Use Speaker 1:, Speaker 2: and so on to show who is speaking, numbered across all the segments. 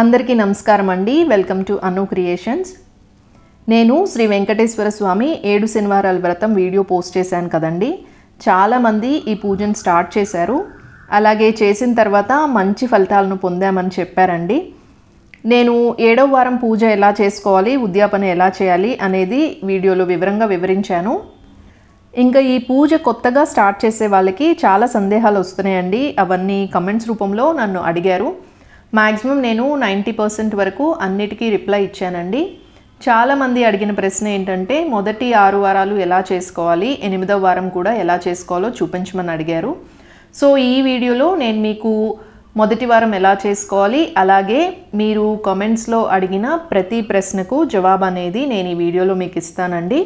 Speaker 1: అందరికీ నమస్కారం అండి వెల్కమ్ టు అను క్రియేషన్స్ నేను శ్రీ వెంకటేశ్వర స్వామి ఏడు శనివారాల వ్రతం వీడియో పోస్ట్ చేశాను కదండి చాలామంది ఈ పూజను స్టార్ట్ చేశారు అలాగే చేసిన తర్వాత మంచి ఫలితాలను పొందామని చెప్పారండి నేను ఏడవ వారం పూజ ఎలా చేసుకోవాలి ఉద్యాపన ఎలా చేయాలి అనేది వీడియోలో వివరంగా వివరించాను ఇంకా ఈ పూజ కొత్తగా స్టార్ట్ చేసే వాళ్ళకి చాలా సందేహాలు వస్తున్నాయండి అవన్నీ కమెంట్స్ రూపంలో నన్ను అడిగారు మ్యాక్సిమం నేను నైంటీ పర్సెంట్ వరకు అన్నిటికీ రిప్లై ఇచ్చానండి చాలామంది అడిగిన ప్రశ్న ఏంటంటే మొదటి ఆరు వారాలు ఎలా చేసుకోవాలి ఎనిమిదవ వారం కూడా ఎలా చేసుకోవాలో చూపించమని అడిగారు సో ఈ వీడియోలో నేను మీకు మొదటి వారం ఎలా చేసుకోవాలి అలాగే మీరు కామెంట్స్లో అడిగిన ప్రతి ప్రశ్నకు జవాబు అనేది నేను ఈ వీడియోలో మీకు ఇస్తానండి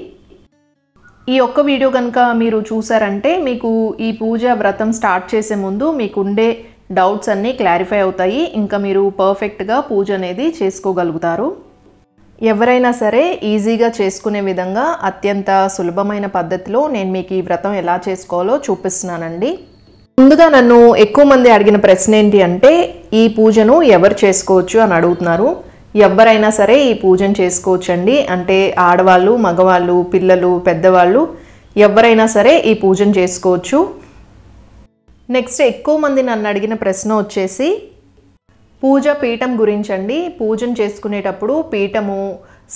Speaker 1: ఈ ఒక్క వీడియో కనుక మీరు చూసారంటే మీకు ఈ పూజ వ్రతం స్టార్ట్ చేసే ముందు మీకుండే ఉండే డౌట్స్ అన్నీ క్లారిఫై అవుతాయి ఇంకా మీరు పర్ఫెక్ట్గా పూజ అనేది చేసుకోగలుగుతారు ఎవరైనా సరే ఈజీగా చేసుకునే విధంగా అత్యంత సులభమైన పద్ధతిలో నేను మీకు ఈ వ్రతం ఎలా చేసుకోవాలో చూపిస్తున్నానండి ముందుగా నన్ను ఎక్కువ మంది అడిగిన ప్రశ్న ఏంటి అంటే ఈ పూజను ఎవరు చేసుకోవచ్చు అని అడుగుతున్నారు ఎవరైనా సరే ఈ పూజను చేసుకోవచ్చండి అంటే ఆడవాళ్ళు మగవాళ్ళు పిల్లలు పెద్దవాళ్ళు ఎవరైనా సరే ఈ పూజను చేసుకోవచ్చు నెక్స్ట్ ఎక్కువ మంది నన్ను అడిగిన ప్రశ్న వచ్చేసి పూజ పీఠం గురించండి పూజను చేసుకునేటప్పుడు పీఠము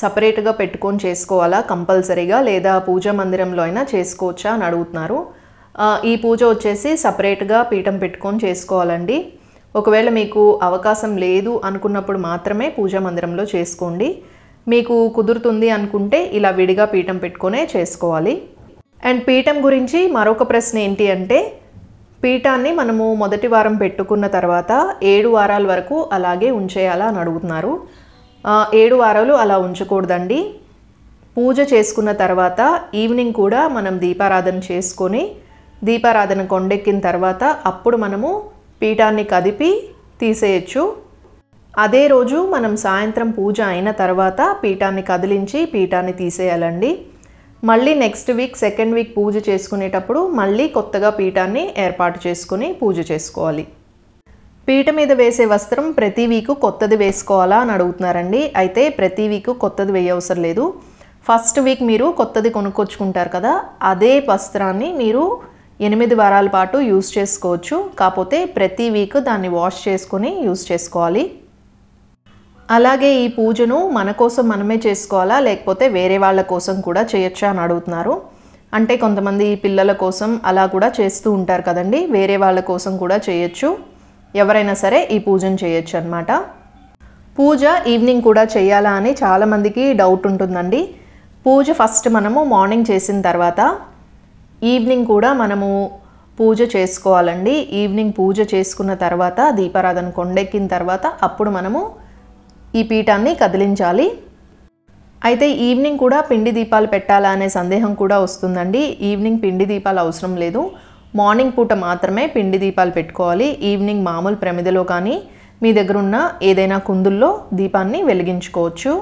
Speaker 1: సపరేట్గా పెట్టుకొని చేసుకోవాలా కంపల్సరీగా లేదా పూజా మందిరంలో అయినా చేసుకోవచ్చా అని అడుగుతున్నారు ఈ పూజ వచ్చేసి సపరేట్గా పీఠం పెట్టుకొని చేసుకోవాలండి ఒకవేళ మీకు అవకాశం లేదు అనుకున్నప్పుడు మాత్రమే పూజా మందిరంలో చేసుకోండి మీకు కుదురుతుంది అనుకుంటే ఇలా విడిగా పీఠం పెట్టుకొనే చేసుకోవాలి అండ్ పీఠం గురించి మరొక ప్రశ్న ఏంటి అంటే పీఠాన్ని మనము మొదటి వారం పెట్టుకున్న తర్వాత ఏడు వారాల వరకు అలాగే ఉంచేయాలా అని అడుగుతున్నారు ఏడు వారాలు అలా ఉంచకూడదండి పూజ చేసుకున్న తర్వాత ఈవినింగ్ కూడా మనం దీపారాధన చేసుకొని దీపారాధన కొండెక్కిన తర్వాత అప్పుడు మనము పీఠాన్ని కదిపి తీసేయచ్చు అదే రోజు మనం సాయంత్రం పూజ అయిన తర్వాత పీఠాన్ని కదిలించి పీఠాన్ని తీసేయాలండి మళ్ళీ నెక్స్ట్ వీక్ సెకండ్ వీక్ పూజ చేసుకునేటప్పుడు మళ్ళీ కొత్తగా పీఠాన్ని ఏర్పాటు చేసుకుని పూజ చేసుకోవాలి పీట మీద వేసే వస్త్రం ప్రతి వీకు కొత్తది వేసుకోవాలా అని అడుగుతున్నారండి అయితే ప్రతి వీకు కొత్తది వేయవసరం లేదు ఫస్ట్ వీక్ మీరు కొత్తది కొనుక్కొచ్చుకుంటారు కదా అదే వస్త్రాన్ని మీరు ఎనిమిది వారాల పాటు యూస్ చేసుకోవచ్చు కాకపోతే ప్రతి వీక్ దాన్ని వాష్ చేసుకొని యూస్ చేసుకోవాలి అలాగే ఈ పూజను మన కోసం మనమే చేసుకోవాలా లేకపోతే వేరే వాళ్ళ కోసం కూడా చేయొచ్చా అని అడుగుతున్నారు అంటే కొంతమంది పిల్లల కోసం అలా కూడా చేస్తూ ఉంటారు కదండి వేరే వాళ్ళ కోసం కూడా చేయొచ్చు ఎవరైనా సరే ఈ పూజను చేయొచ్చు అనమాట పూజ ఈవినింగ్ కూడా చేయాలా అని చాలామందికి డౌట్ ఉంటుందండి పూజ ఫస్ట్ మనము మార్నింగ్ చేసిన తర్వాత ఈవినింగ్ కూడా మనము పూజ చేసుకోవాలండి ఈవినింగ్ పూజ చేసుకున్న తర్వాత దీపారాధన కొండెక్కిన తర్వాత అప్పుడు మనము ఈ పీఠాన్ని కదిలించాలి అయితే ఈవినింగ్ కూడా పిండి దీపాలు పెట్టాలా అనే సందేహం కూడా వస్తుందండి ఈవినింగ్ పిండి దీపాలు అవసరం లేదు మార్నింగ్ పూట మాత్రమే పిండి దీపాలు పెట్టుకోవాలి ఈవినింగ్ మామూలు ప్రమిదలో కానీ మీ దగ్గర ఉన్న ఏదైనా కుందుల్లో దీపాన్ని వెలిగించుకోవచ్చు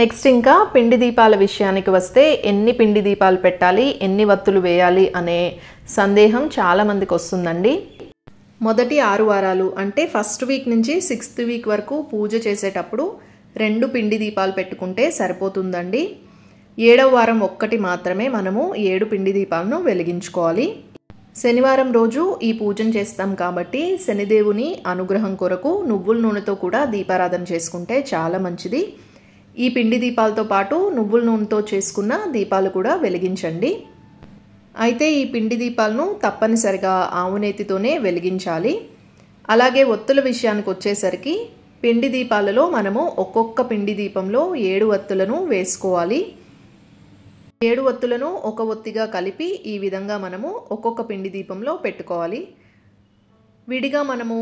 Speaker 1: నెక్స్ట్ ఇంకా పిండి దీపాల విషయానికి వస్తే ఎన్ని పిండి దీపాలు పెట్టాలి ఎన్ని వత్తులు వేయాలి అనే సందేహం చాలామందికి వస్తుందండి మొదటి ఆరు వారాలు అంటే ఫస్ట్ వీక్ నుంచి సిక్స్త్ వీక్ వరకు పూజ చేసేటప్పుడు రెండు పిండి దీపాలు పెట్టుకుంటే సరిపోతుందండి ఏడవ వారం ఒక్కటి మాత్రమే మనము ఏడు పిండి దీపాలను వెలిగించుకోవాలి శనివారం రోజు ఈ పూజను చేస్తాం కాబట్టి శనిదేవుని అనుగ్రహం కొరకు నువ్వుల నూనెతో కూడా దీపారాధన చేసుకుంటే చాలా మంచిది ఈ పిండి దీపాలతో పాటు నువ్వుల నూనెతో చేసుకున్న దీపాలు కూడా వెలిగించండి అయితే ఈ పిండి దీపాలను తప్పనిసరిగా ఆవునేతితోనే వెలిగించాలి అలాగే ఒత్తుల విషయానికి వచ్చేసరికి పిండి దీపాలలో మనము ఒక్కొక్క పిండి దీపంలో ఏడు ఒత్తులను వేసుకోవాలి ఏడు ఒత్తులను ఒక ఒత్తిగా కలిపి ఈ విధంగా మనము ఒక్కొక్క పిండి దీపంలో పెట్టుకోవాలి విడిగా మనము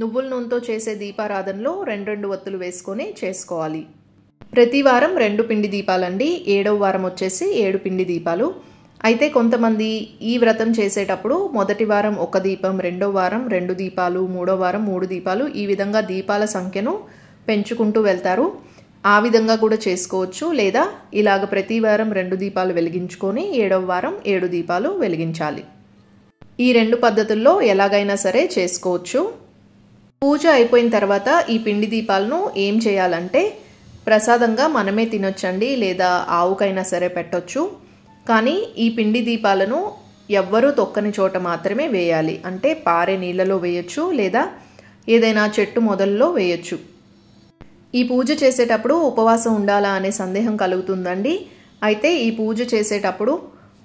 Speaker 1: నువ్వుల నూనెతో చేసే దీపారాధనలో రెండు రెండు ఒత్తులు వేసుకొని చేసుకోవాలి ప్రతి వారం రెండు పిండి దీపాలండి ఏడవ వారం వచ్చేసి ఏడు పిండి దీపాలు అయితే కొంతమంది ఈ వ్రతం చేసేటప్పుడు మొదటి వారం ఒక దీపం రెండో వారం రెండు దీపాలు మూడో వారం మూడు దీపాలు ఈ విధంగా దీపాల సంఖ్యను పెంచుకుంటూ వెళ్తారు ఆ విధంగా కూడా చేసుకోవచ్చు లేదా ఇలాగ ప్రతి వారం రెండు దీపాలు వెలిగించుకొని ఏడవ వారం ఏడు దీపాలు వెలిగించాలి ఈ రెండు పద్ధతుల్లో ఎలాగైనా సరే చేసుకోవచ్చు పూజ అయిపోయిన తర్వాత ఈ పిండి దీపాలను ఏం చేయాలంటే ప్రసాదంగా మనమే తినొచ్చండి లేదా ఆవుకైనా సరే పెట్టొచ్చు కానీ ఈ పిండి దీపాలను ఎవ్వరూ తొక్కని చోట మాత్రమే వేయాలి అంటే పారే నీళ్ళలో వేయచ్చు లేదా ఏదైనా చెట్టు మొదల్లో వేయచ్చు ఈ పూజ చేసేటప్పుడు ఉపవాసం ఉండాలా అనే సందేహం కలుగుతుందండి అయితే ఈ పూజ చేసేటప్పుడు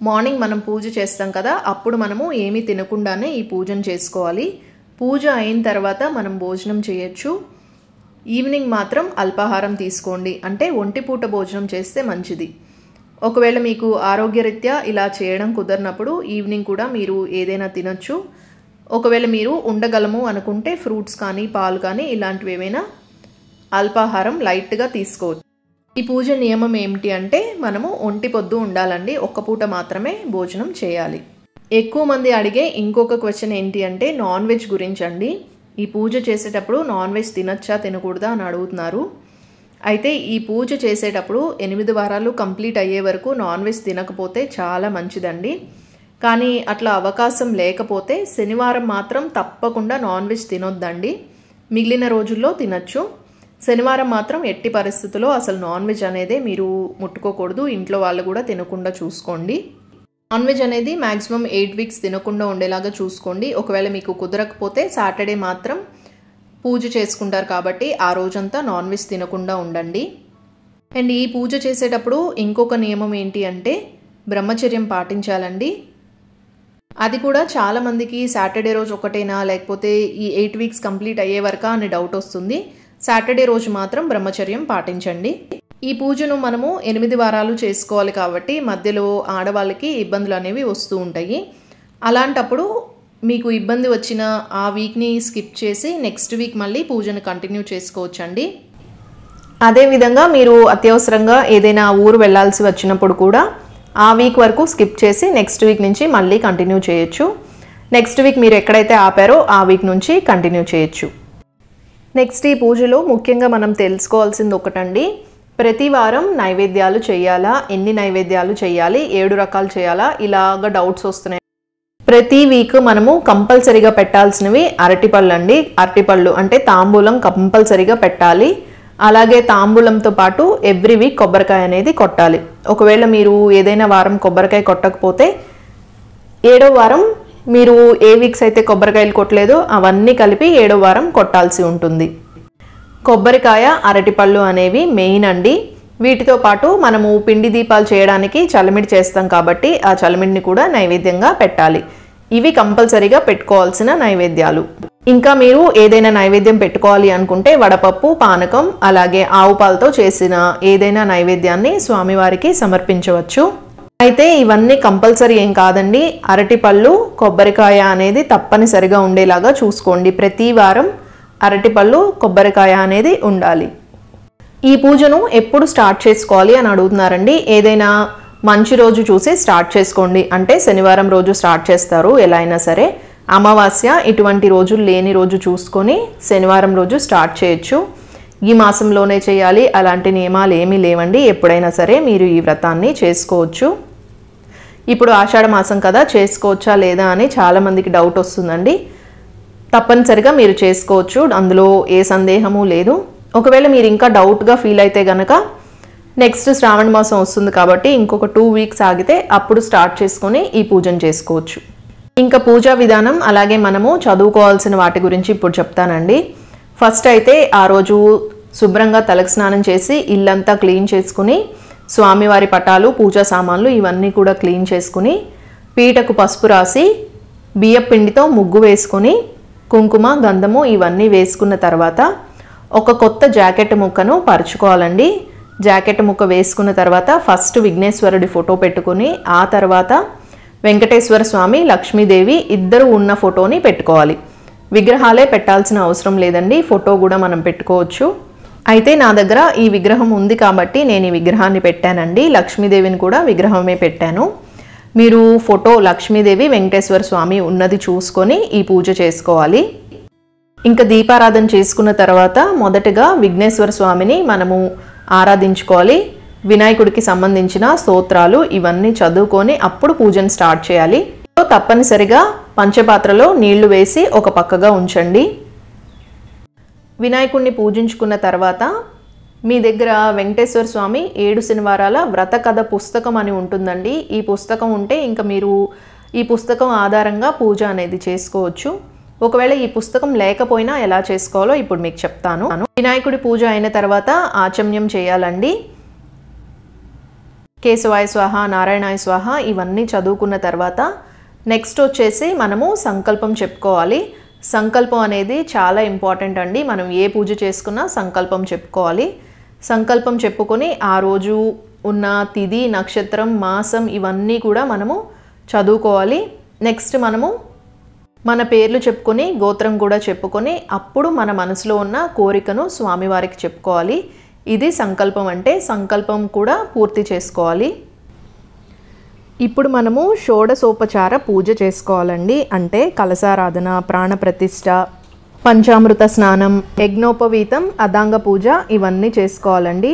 Speaker 1: మార్నింగ్ మనం పూజ చేస్తాం కదా అప్పుడు మనము ఏమీ తినకుండానే ఈ పూజను చేసుకోవాలి పూజ అయిన తర్వాత మనం భోజనం చేయొచ్చు ఈవినింగ్ మాత్రం అల్పాహారం తీసుకోండి అంటే ఒంటిపూట భోజనం చేస్తే మంచిది ఒకవేళ మీకు ఆరోగ్యరీత్యా ఇలా చేయడం కుదరినప్పుడు ఈవినింగ్ కూడా మీరు ఏదైనా తినచ్చు ఒకవేళ మీరు ఉండగలము అనుకుంటే ఫ్రూట్స్ కానీ పాలు కానీ ఇలాంటివి ఏమైనా అల్పాహారం లైట్గా తీసుకోవచ్చు ఈ పూజ నియమం ఏమిటి అంటే మనము ఒంటి పొద్దు ఉండాలండి ఒక్క పూట మాత్రమే భోజనం చేయాలి ఎక్కువ మంది అడిగే ఇంకొక క్వశ్చన్ ఏంటి అంటే నాన్ వెజ్ గురించి అండి ఈ పూజ చేసేటప్పుడు నాన్ వెజ్ తినచ్చా తినకూడదా అని అడుగుతున్నారు అయితే ఈ పూజ చేసేటప్పుడు ఎనిమిది వారాలు కంప్లీట్ అయ్యే వరకు నాన్ వెజ్ తినకపోతే చాలా మంచిదండి కానీ అట్లా అవకాశం లేకపోతే శనివారం మాత్రం తప్పకుండా నాన్ వెజ్ తినొద్దండి మిగిలిన రోజుల్లో తినచ్చు శనివారం మాత్రం ఎట్టి పరిస్థితుల్లో అసలు నాన్ వెజ్ అనేది మీరు ముట్టుకోకూడదు ఇంట్లో వాళ్ళు కూడా తినకుండా చూసుకోండి నాన్ వెజ్ అనేది మ్యాక్సిమం ఎయిట్ వీక్స్ తినకుండా ఉండేలాగా చూసుకోండి ఒకవేళ మీకు కుదరకపోతే సాటర్డే మాత్రం పూజ చేసుకుంటారు కాబట్టి ఆ రోజంతా నాన్ వెజ్ తినకుండా ఉండండి అండ్ ఈ పూజ చేసేటప్పుడు ఇంకొక నియమం ఏంటి అంటే బ్రహ్మచర్యం పాటించాలండి అది కూడా చాలామందికి సాటర్డే రోజు ఒకటేనా లేకపోతే ఈ ఎయిట్ వీక్స్ కంప్లీట్ అయ్యే వరకా అని డౌట్ వస్తుంది సాటర్డే రోజు మాత్రం బ్రహ్మచర్యం పాటించండి ఈ పూజను మనము ఎనిమిది వారాలు చేసుకోవాలి కాబట్టి మధ్యలో ఆడవాళ్ళకి ఇబ్బందులు అనేవి వస్తూ ఉంటాయి అలాంటప్పుడు మీకు ఇబ్బంది వచ్చిన ఆ వీక్ని స్కిప్ చేసి నెక్స్ట్ వీక్ మళ్ళీ పూజను కంటిన్యూ చేసుకోవచ్చండి అదేవిధంగా మీరు అత్యవసరంగా ఏదైనా ఊరు వెళ్ళాల్సి వచ్చినప్పుడు కూడా ఆ వీక్ వరకు స్కిప్ చేసి నెక్స్ట్ వీక్ నుంచి మళ్ళీ కంటిన్యూ చేయొచ్చు నెక్స్ట్ వీక్ మీరు ఎక్కడైతే ఆపారో ఆ వీక్ నుంచి కంటిన్యూ చేయొచ్చు నెక్స్ట్ ఈ పూజలో ముఖ్యంగా మనం తెలుసుకోవాల్సింది ఒకటండి ప్రతి వారం నైవేద్యాలు చేయాలా ఎన్ని నైవేద్యాలు చేయాలి ఏడు రకాలు చేయాలా ఇలాగ డౌట్స్ వస్తున్నాయి ప్రతి వీక్ మనము కంపల్సరీగా పెట్టాల్సినవి అరటిపళ్ళు అండి అరటిపళ్ళు అంటే తాంబూలం కంపల్సరీగా పెట్టాలి అలాగే తాంబూలంతో పాటు ఎవ్రీ వీక్ కొబ్బరికాయ అనేది కొట్టాలి ఒకవేళ మీరు ఏదైనా వారం కొబ్బరికాయ కొట్టకపోతే ఏడో వారం మీరు ఏ వీక్స్ అయితే కొబ్బరికాయలు కొట్టలేదో అవన్నీ కలిపి ఏడో వారం కొట్టాల్సి ఉంటుంది కొబ్బరికాయ అరటిపళ్ళు అనేవి మెయిన్ అండి వీటితో పాటు మనము పిండి దీపాలు చేయడానికి చలిమిడి చేస్తాం కాబట్టి ఆ చలిమిడిని కూడా నైవేద్యంగా పెట్టాలి ఇవి కంపల్సరీగా పెట్టుకోవాల్సిన నైవేద్యాలు ఇంకా మీరు ఏదైనా నైవేద్యం పెట్టుకోవాలి అనుకుంటే వడపప్పు పానకం అలాగే ఆవు పాలతో చేసిన ఏదైనా నైవేద్యాన్ని స్వామివారికి సమర్పించవచ్చు అయితే ఇవన్నీ కంపల్సరీ ఏం కాదండి అరటిపళ్ళు కొబ్బరికాయ అనేది తప్పనిసరిగా ఉండేలాగా చూసుకోండి ప్రతి వారం అరటిపళ్ళు కొబ్బరికాయ అనేది ఉండాలి ఈ పూజను ఎప్పుడు స్టార్ట్ చేసుకోవాలి అని అడుగుతున్నారండి ఏదైనా మంచి రోజు చూసి స్టార్ట్ చేసుకోండి అంటే శనివారం రోజు స్టార్ట్ చేస్తారు ఎలా అయినా సరే అమావాస్య ఇటువంటి రోజులు లేని రోజు చూసుకొని శనివారం రోజు స్టార్ట్ చేయొచ్చు ఈ మాసంలోనే చేయాలి అలాంటి నియమాలు ఏమీ లేవండి ఎప్పుడైనా సరే మీరు ఈ వ్రతాన్ని చేసుకోవచ్చు ఇప్పుడు ఆషాఢ మాసం కదా చేసుకోవచ్చా లేదా అని చాలామందికి డౌట్ వస్తుందండి తప్పనిసరిగా మీరు చేసుకోవచ్చు అందులో ఏ సందేహము లేదు ఒకవేళ మీరు ఇంకా డౌట్గా ఫీల్ అయితే కనుక నెక్స్ట్ శ్రావణ మాసం వస్తుంది కాబట్టి ఇంకొక టూ వీక్స్ ఆగితే అప్పుడు స్టార్ట్ చేసుకొని ఈ పూజను చేసుకోవచ్చు ఇంకా పూజా విధానం అలాగే మనము చదువుకోవాల్సిన వాటి గురించి ఇప్పుడు చెప్తానండి ఫస్ట్ అయితే ఆ రోజు శుభ్రంగా తలకు స్నానం చేసి ఇల్లంతా క్లీన్ చేసుకుని స్వామివారి పటాలు పూజా సామాన్లు ఇవన్నీ కూడా క్లీన్ చేసుకుని పీటకు పసుపు రాసి బియ్యపిండితో ముగ్గు వేసుకొని కుంకుమ గంధము ఇవన్నీ వేసుకున్న తర్వాత ఒక కొత్త జాకెట్ ముక్కను పరుచుకోవాలండి జాకెట్ ముక్క వేసుకున్న తర్వాత ఫస్ట్ విఘ్నేశ్వరుడి ఫోటో పెట్టుకుని ఆ తర్వాత వెంకటేశ్వర స్వామి లక్ష్మీదేవి ఇద్దరు ఉన్న ఫోటోని పెట్టుకోవాలి విగ్రహాలే పెట్టాల్సిన అవసరం లేదండి ఫోటో కూడా మనం పెట్టుకోవచ్చు అయితే నా దగ్గర ఈ విగ్రహం ఉంది కాబట్టి నేను ఈ విగ్రహాన్ని పెట్టానండి లక్ష్మీదేవిని కూడా విగ్రహమే పెట్టాను మీరు ఫోటో లక్ష్మీదేవి వెంకటేశ్వర స్వామి ఉన్నది చూసుకొని ఈ పూజ చేసుకోవాలి ఇంకా దీపారాధన చేసుకున్న తర్వాత మొదటగా విఘ్నేశ్వర స్వామిని మనము ఆరాధించుకోవాలి వినాయకుడికి సంబంధించిన స్తోత్రాలు ఇవన్నీ చదువుకొని అప్పుడు పూజను స్టార్ట్ చేయాలి తప్పనిసరిగా పంచపాత్రలో నీళ్లు వేసి ఒక పక్కగా ఉంచండి వినాయకుడిని పూజించుకున్న తర్వాత మీ దగ్గర వెంకటేశ్వర స్వామి ఏడు శనివారాల వ్రత కథ పుస్తకం అని ఉంటుందండి ఈ పుస్తకం ఉంటే ఇంకా మీరు ఈ పుస్తకం ఆధారంగా పూజ అనేది చేసుకోవచ్చు ఒకవేళ ఈ పుస్తకం లేకపోయినా ఎలా చేసుకోవాలో ఇప్పుడు మీకు చెప్తాను వినాయకుడి పూజ అయిన తర్వాత ఆచమ్యం చేయాలండి కేశవాయ స్వాహ నారాయణాయ స్వాహ ఇవన్నీ చదువుకున్న తర్వాత నెక్స్ట్ వచ్చేసి మనము సంకల్పం చెప్పుకోవాలి సంకల్పం అనేది చాలా ఇంపార్టెంట్ అండి మనం ఏ పూజ చేసుకున్నా సంకల్పం చెప్పుకోవాలి సంకల్పం చెప్పుకొని ఆ రోజు ఉన్న తిది నక్షత్రం మాసం ఇవన్నీ కూడా మనము చదువుకోవాలి నెక్స్ట్ మనము మన పేర్లు చెప్పుకొని గోత్రం కూడా చెప్పుకొని అప్పుడు మన మనసులో ఉన్న కోరికను స్వామివారికి చెప్పుకోవాలి ఇది సంకల్పం అంటే సంకల్పం కూడా పూర్తి చేసుకోవాలి ఇప్పుడు మనము షోడసోపచార పూజ చేసుకోవాలండి అంటే కలసారాధన ప్రాణప్రతిష్ఠ పంచామృత స్నానం యజ్ఞోపవీతం అదాంగ పూజ ఇవన్నీ చేసుకోవాలండి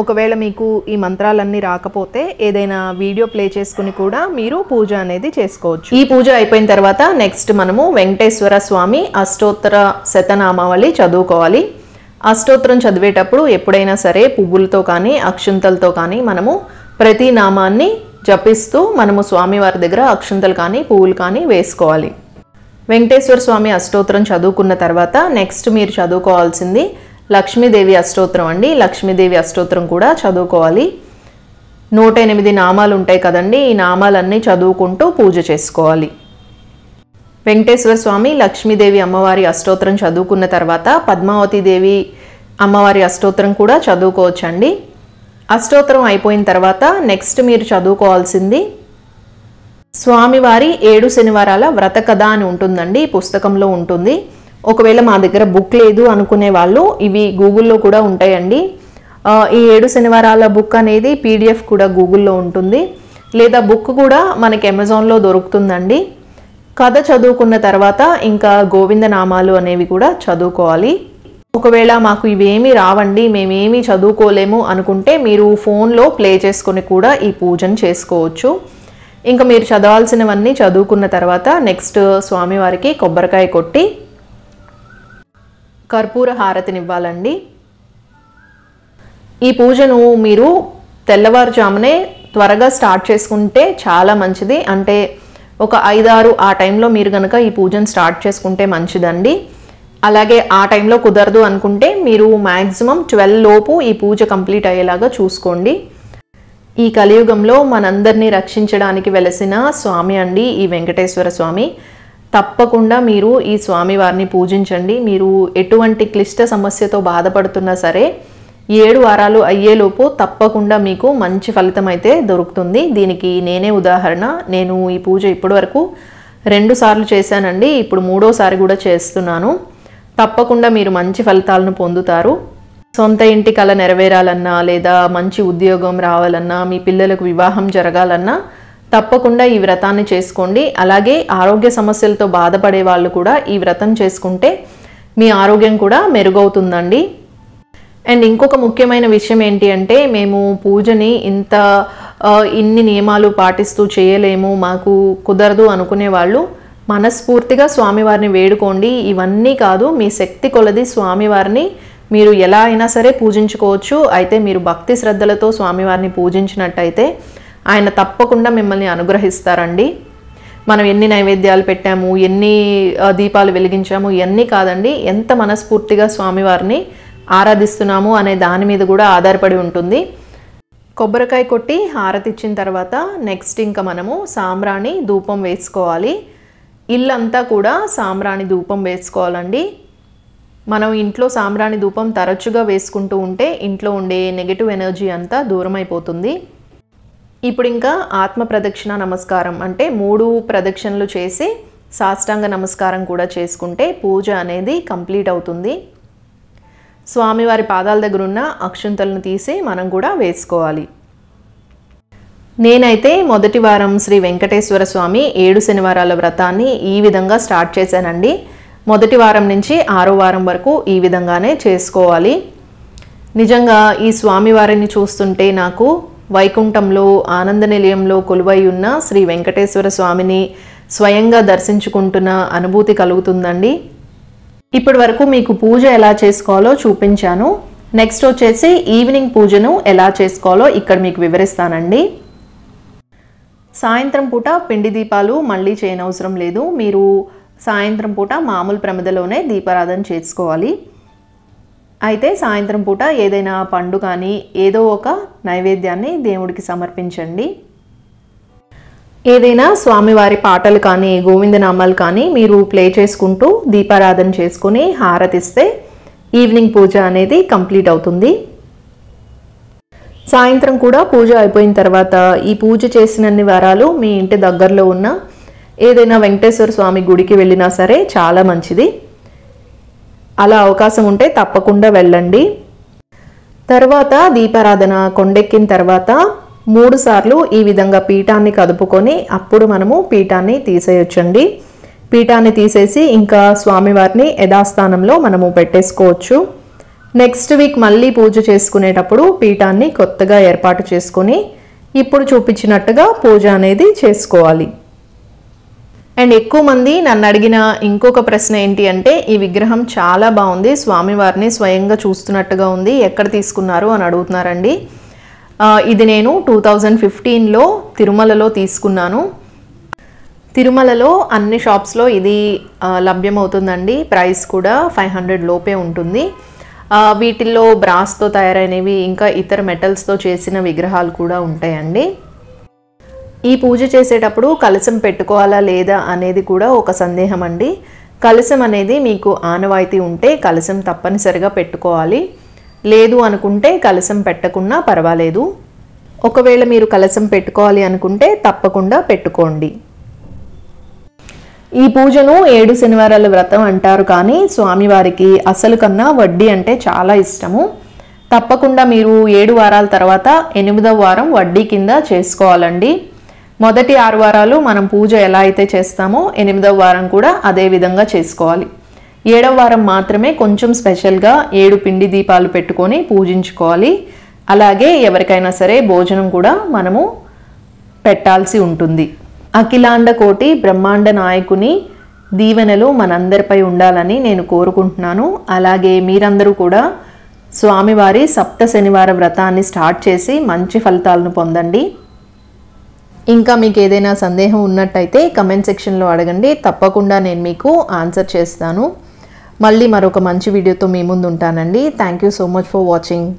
Speaker 1: ఒకవేళ మీకు ఈ మంత్రాలన్నీ రాకపోతే ఏదైనా వీడియో ప్లే చేసుకుని కూడా మీరు పూజ అనేది చేసుకోవచ్చు ఈ పూజ అయిపోయిన తర్వాత నెక్స్ట్ మనము వెంకటేశ్వర స్వామి అష్టోత్తర శతనామావళి చదువుకోవాలి అష్టోత్తరం చదివేటప్పుడు ఎప్పుడైనా సరే పువ్వులతో కానీ అక్షంతలతో కానీ మనము ప్రతి నామాన్ని జపిస్తూ మనము స్వామివారి దగ్గర అక్షంతలు కానీ పువ్వులు కానీ వేసుకోవాలి వెంకటేశ్వర స్వామి అష్టోత్తరం చదువుకున్న తర్వాత నెక్స్ట్ మీరు చదువుకోవాల్సింది లక్ష్మీదేవి అష్టోత్తరం అండి లక్ష్మీదేవి అష్టోత్తరం కూడా చదువుకోవాలి నూట ఎనిమిది నామాలు ఉంటాయి కదండి ఈ నామాలన్నీ చదువుకుంటూ పూజ చేసుకోవాలి వెంకటేశ్వర స్వామి లక్ష్మీదేవి అమ్మవారి అష్టోత్తరం చదువుకున్న తర్వాత పద్మావతి దేవి అమ్మవారి అష్టోత్తరం కూడా చదువుకోవచ్చండి అష్టోత్తరం అయిపోయిన తర్వాత నెక్స్ట్ మీరు చదువుకోవాల్సింది స్వామివారి ఏడు శనివారాల వ్రత కథ అని ఉంటుందండి ఈ పుస్తకంలో ఉంటుంది ఒకవేళ మా దగ్గర బుక్ లేదు అనుకునే వాళ్ళు ఇవి గూగుల్లో కూడా ఉంటాయండి ఈ ఏడు శనివారాల బుక్ అనేది పీడిఎఫ్ కూడా గూగుల్లో ఉంటుంది లేదా బుక్ కూడా మనకి అమెజాన్లో దొరుకుతుందండి కథ చదువుకున్న తర్వాత ఇంకా గోవిందనామాలు అనేవి కూడా చదువుకోవాలి ఒకవేళ మాకు ఇవేమీ రావండి మేమేమీ చదువుకోలేము అనుకుంటే మీరు ఫోన్లో ప్లే చేసుకొని కూడా ఈ పూజను చేసుకోవచ్చు ఇంకా మీరు చదవాల్సినవన్నీ చదువుకున్న తర్వాత నెక్స్ట్ స్వామివారికి కొబ్బరికాయ కొట్టి కర్పూర హారతినివ్వాలండి ఈ పూజను మీరు తెల్లవారుజామునే త్వరగా స్టార్ట్ చేసుకుంటే చాలా మంచిది అంటే ఒక ఐదారు ఆ టైంలో మీరు కనుక ఈ పూజను స్టార్ట్ చేసుకుంటే మంచిదండి అలాగే ఆ టైంలో కుదరదు అనుకుంటే మీరు మ్యాక్సిమం ట్వెల్వ్ లోపు ఈ పూజ కంప్లీట్ అయ్యేలాగా చూసుకోండి ఈ కలియుగంలో మనందరినీ రక్షించడానికి వెలసిన స్వామి అండి ఈ వెంకటేశ్వర స్వామి తప్పకుండా మీరు ఈ స్వామివారిని పూజించండి మీరు ఎటువంటి క్లిష్ట సమస్యతో బాధపడుతున్నా సరే ఏడు వారాలు అయ్యేలోపు తప్పకుండా మీకు మంచి ఫలితం అయితే దొరుకుతుంది దీనికి నేనే ఉదాహరణ నేను ఈ పూజ ఇప్పటి వరకు రెండు సార్లు చేశానండి ఇప్పుడు మూడోసారి కూడా చేస్తున్నాను తప్పకుండా మీరు మంచి ఫలితాలను పొందుతారు సొంత ఇంటి కళ నెరవేరాలన్నా లేదా మంచి ఉద్యోగం రావాలన్నా మీ పిల్లలకు వివాహం జరగాలన్నా తప్పకుండా ఈ వ్రతాన్ని చేసుకోండి అలాగే ఆరోగ్య సమస్యలతో బాధపడే వాళ్ళు కూడా ఈ వ్రతం చేసుకుంటే మీ ఆరోగ్యం కూడా మెరుగవుతుందండి అండ్ ఇంకొక ముఖ్యమైన విషయం ఏంటి అంటే మేము పూజని ఇంత ఇన్ని నియమాలు పాటిస్తూ చేయలేము మాకు కుదరదు అనుకునే వాళ్ళు మనస్ఫూర్తిగా స్వామివారిని వేడుకోండి ఇవన్నీ కాదు మీ శక్తి కొలది స్వామివారిని మీరు ఎలా అయినా సరే పూజించుకోవచ్చు అయితే మీరు భక్తి శ్రద్ధలతో స్వామివారిని పూజించినట్టయితే ఆయన తప్పకుండా మిమ్మల్ని అనుగ్రహిస్తారండి మనం ఎన్ని నైవేద్యాలు పెట్టాము ఎన్ని దీపాలు వెలిగించాము ఇవన్నీ కాదండి ఎంత మనస్ఫూర్తిగా స్వామివారిని ఆరాధిస్తున్నాము అనే దాని మీద కూడా ఆధారపడి ఉంటుంది కొబ్బరికాయ కొట్టి హారతి ఇచ్చిన తర్వాత నెక్స్ట్ ఇంకా మనము సాంబ్రాణి ధూపం వేసుకోవాలి ఇల్లంతా కూడా సాంబ్రాణి ధూపం వేసుకోవాలండి మనం ఇంట్లో సాంబ్రాణి ధూపం తరచుగా వేసుకుంటూ ఉంటే ఇంట్లో ఉండే నెగిటివ్ ఎనర్జీ అంతా దూరం అయిపోతుంది ఇప్పుడు ఇంకా ఆత్మ ప్రదక్షిణ నమస్కారం అంటే మూడు ప్రదక్షిణలు చేసి సాష్టాంగ నమస్కారం కూడా చేసుకుంటే పూజ అనేది కంప్లీట్ అవుతుంది స్వామివారి పాదాల దగ్గర ఉన్న అక్షంతలను తీసి మనం కూడా వేసుకోవాలి నేనైతే మొదటి వారం శ్రీ వెంకటేశ్వర స్వామి ఏడు శనివారాల వ్రతాన్ని ఈ విధంగా స్టార్ట్ చేశానండి మొదటి వారం నుంచి ఆరో వారం వరకు ఈ విధంగానే చేసుకోవాలి నిజంగా ఈ స్వామివారిని చూస్తుంటే నాకు వైకుంఠంలో ఆనంద నిలయంలో కొలువై ఉన్న శ్రీ వెంకటేశ్వర స్వామిని స్వయంగా దర్శించుకుంటున్న అనుభూతి కలుగుతుందండి ఇప్పటి వరకు మీకు పూజ ఎలా చేసుకోవాలో చూపించాను నెక్స్ట్ వచ్చేసి ఈవినింగ్ పూజను ఎలా చేసుకోవాలో ఇక్కడ మీకు వివరిస్తానండి సాయంత్రం పూట పిండి దీపాలు మళ్ళీ చేయనవసరం లేదు మీరు సాయంత్రం పూట మామూలు ప్రమిదలోనే దీపారాధన చేసుకోవాలి అయితే సాయంత్రం పూట ఏదైనా పండు కానీ ఏదో ఒక నైవేద్యాన్ని దేవుడికి సమర్పించండి ఏదైనా స్వామివారి పాటలు కానీ గోవిందనామాలు కానీ మీరు ప్లే చేసుకుంటూ దీపారాధన చేసుకుని హారతిస్తే ఈవినింగ్ పూజ అనేది కంప్లీట్ అవుతుంది సాయంత్రం కూడా పూజ అయిపోయిన తర్వాత ఈ పూజ చేసినన్ని వారాలు మీ ఇంటి దగ్గరలో ఉన్న ఏదైనా వెంకటేశ్వర స్వామి గుడికి వెళ్ళినా సరే చాలా మంచిది అలా అవకాశం ఉంటే తప్పకుండా వెళ్ళండి తర్వాత దీపారాధన కొండెక్కిన తర్వాత మూడు సార్లు ఈ విధంగా పీఠాన్ని కదుపుకొని అప్పుడు మనము పీఠాన్ని తీసేయొచ్చండి పీఠాన్ని తీసేసి ఇంకా స్వామివారిని యథాస్థానంలో మనము పెట్టేసుకోవచ్చు నెక్స్ట్ వీక్ మళ్ళీ పూజ చేసుకునేటప్పుడు పీఠాన్ని కొత్తగా ఏర్పాటు చేసుకొని ఇప్పుడు చూపించినట్టుగా పూజ అనేది చేసుకోవాలి అండ్ ఎక్కువ మంది నన్ను అడిగిన ఇంకొక ప్రశ్న ఏంటి అంటే ఈ విగ్రహం చాలా బాగుంది స్వామివారిని స్వయంగా చూస్తున్నట్టుగా ఉంది ఎక్కడ తీసుకున్నారు అని అడుగుతున్నారండి ఇది నేను టూ థౌజండ్ ఫిఫ్టీన్లో తిరుమలలో తీసుకున్నాను తిరుమలలో అన్ని షాప్స్లో ఇది లభ్యమవుతుందండి ప్రైస్ కూడా ఫైవ్ హండ్రెడ్ లోపే ఉంటుంది వీటిల్లో బ్రాస్తో తయారైనవి ఇంకా ఇతర మెటల్స్తో చేసిన విగ్రహాలు కూడా ఉంటాయండి ఈ పూజ చేసేటప్పుడు కలసం పెట్టుకోవాలా లేదా అనేది కూడా ఒక సందేహం అండి కలసం అనేది మీకు ఆనవాయితీ ఉంటే కలసం తప్పనిసరిగా పెట్టుకోవాలి లేదు అనుకుంటే కలసం పెట్టకుండా పర్వాలేదు ఒకవేళ మీరు కలసం పెట్టుకోవాలి అనుకుంటే తప్పకుండా పెట్టుకోండి ఈ పూజను ఏడు శనివారాల వ్రతం అంటారు కానీ స్వామివారికి అసలు కన్నా వడ్డీ అంటే చాలా ఇష్టము తప్పకుండా మీరు ఏడు వారాల తర్వాత ఎనిమిదవ వారం వడ్డీ కింద చేసుకోవాలండి మొదటి ఆరు వారాలు మనం పూజ ఎలా అయితే చేస్తామో ఎనిమిదవ వారం కూడా అదే విధంగా చేసుకోవాలి ఏడవ వారం మాత్రమే కొంచెం స్పెషల్గా ఏడు పిండి దీపాలు పెట్టుకొని పూజించుకోవాలి అలాగే ఎవరికైనా సరే భోజనం కూడా మనము పెట్టాల్సి ఉంటుంది అఖిలాండ కోటి బ్రహ్మాండ నాయకుని దీవెనలు మనందరిపై ఉండాలని నేను కోరుకుంటున్నాను అలాగే మీరందరూ కూడా స్వామివారి సప్త శనివార వ్రతాన్ని స్టార్ట్ చేసి మంచి ఫలితాలను పొందండి ఇంకా మీకు ఏదైనా సందేహం ఉన్నట్టయితే కమెంట్ సెక్షన్లో అడగండి తప్పకుండా నేను మీకు ఆన్సర్ చేస్తాను మళ్ళీ మరొక మంచి వీడియోతో మీ ముందు ఉంటానండి thank you so much for watching